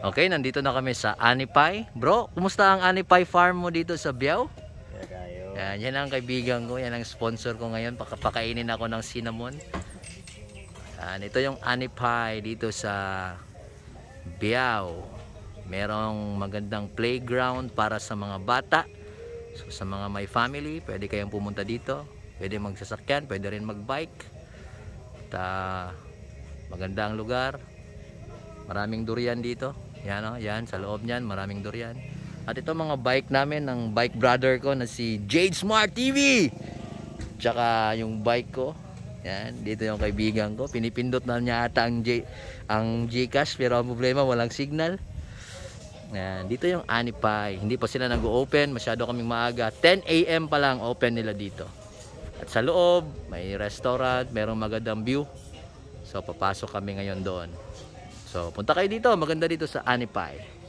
Okay, nandito na kami sa Anipay. Bro, kumusta ang Anipay farm mo dito sa Biao? Yan, yan ang kaibigan ko, yan ang sponsor ko ngayon. Pakapakainin ako ng cinnamon. Yan, ito yung Anipay dito sa Biao. Merong magandang playground para sa mga bata. So, sa mga may family, pwede kayong pumunta dito. Pwede magsasakyan, pwede rin magbike. At uh, maganda ang lugar. Maraming durian dito. Yan o, oh, yan. Sa loob niyan, maraming durian. At ito mga bike namin ng bike brother ko na si Jade Smart TV. Tsaka yung bike ko. Yan, dito yung kaibigan ko. Pinipindot na niya ata ang, G ang Gcash pero ang problema walang signal. Yan, dito yung Anipay. Hindi pa sila nag-open. Masyado kaming maaga. 10 a.m. pa lang open nila dito. At sa loob, may restaurant, merong magandang view. So papasok kami ngayon doon. So, punta kayo dito. Maganda dito sa Anipay.